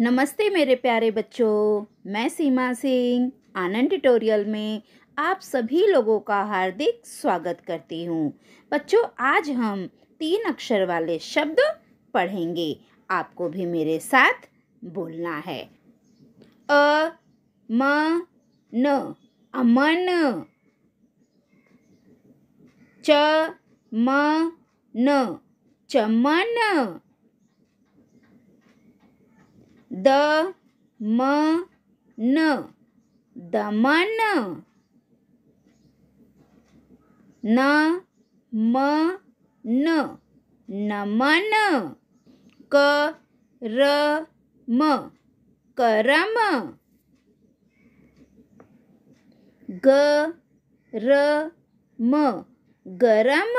नमस्ते मेरे प्यारे बच्चों मैं सीमा सिंह आनंद ट्यूटोरियल में आप सभी लोगों का हार्दिक स्वागत करती हूँ बच्चों आज हम तीन अक्षर वाले शब्द पढ़ेंगे आपको भी मेरे साथ बोलना है अ म न अमन च म न चमन द म न दमन न म न नमन क र म करम ग र म गरम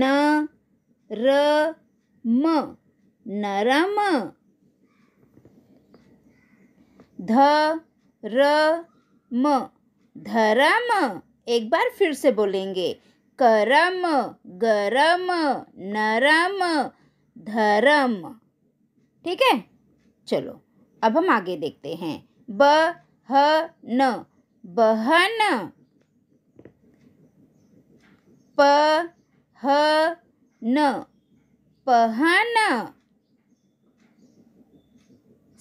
न र म नरम ध र म धरम एक बार फिर से बोलेंगे करम गरम नरम धरम ठीक है चलो अब हम आगे देखते हैं ब ह न बहन प ह न पहन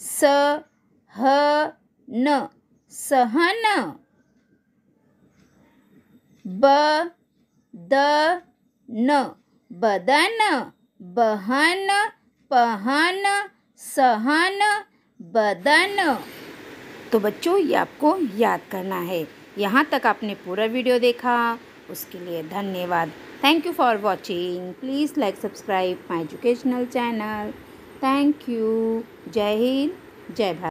स ह न सहन ब द न बदन बहन पहन सहन बदन तो बच्चों ये आपको याद करना है यहाँ तक आपने पूरा वीडियो देखा उसके लिए धन्यवाद thank you for watching please like subscribe my educational channel thank you जय हिंद जय भारत